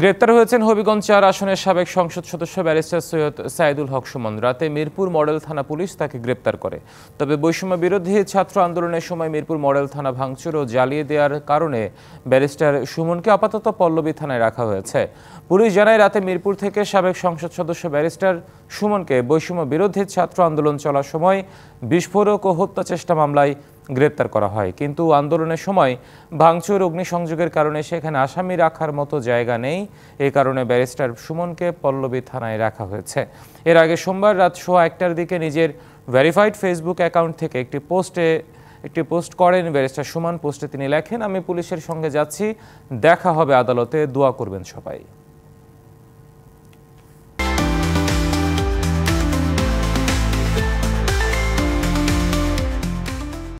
গ্রেপ্তার হয়েছেন হবিগঞ্জ চার আসনের সাবেক সংসদ সদস্য ব্যারিস্টার সৈয়দ সাইদুল হক সুমন রাতে মিরপুর মডেল থানা পুলিশ তাকে গ্রেপ্তার করে তবে বৈষম্য বিরোধী ছাত্র আন্দোলনের সময় মিরপুর মডেল থানা ভাঙচুর ও জ্বালিয়ে দেওয়ার কারণে ব্যারিস্টার সুমনকে আপাতত পল্লবী থানায় রাখা হয়েছে পুলিশ জানায় রাতে মিরপুর থেকে সাবেক সংসদ সদস্য ব্যারিস্টার সুমনকে বৈষম্য বিরোধী ছাত্র আন্দোলন চলার সময় বিস্ফোরক ও হত্যা চেষ্টা মামলায় গ্রেপ্তার করা হয় কিন্তু আন্দোলনের সময় ভাঙচুর অগ্নিসংযোগের কারণে সেখানে আসামি রাখার মতো জায়গা নেই এ কারণে ব্যারিস্টার সুমনকে পল্লবী থানায় রাখা হয়েছে এর আগে সোমবার রাত সোয়া একটার দিকে নিজের ভেরিফাইড ফেসবুক অ্যাকাউন্ট থেকে একটি পোস্টে একটি পোস্ট করেন ব্যারিস্টার সুমন পোস্টে তিনি লেখেন আমি পুলিশের সঙ্গে যাচ্ছি দেখা হবে আদালতে দোয়া করবেন সবাই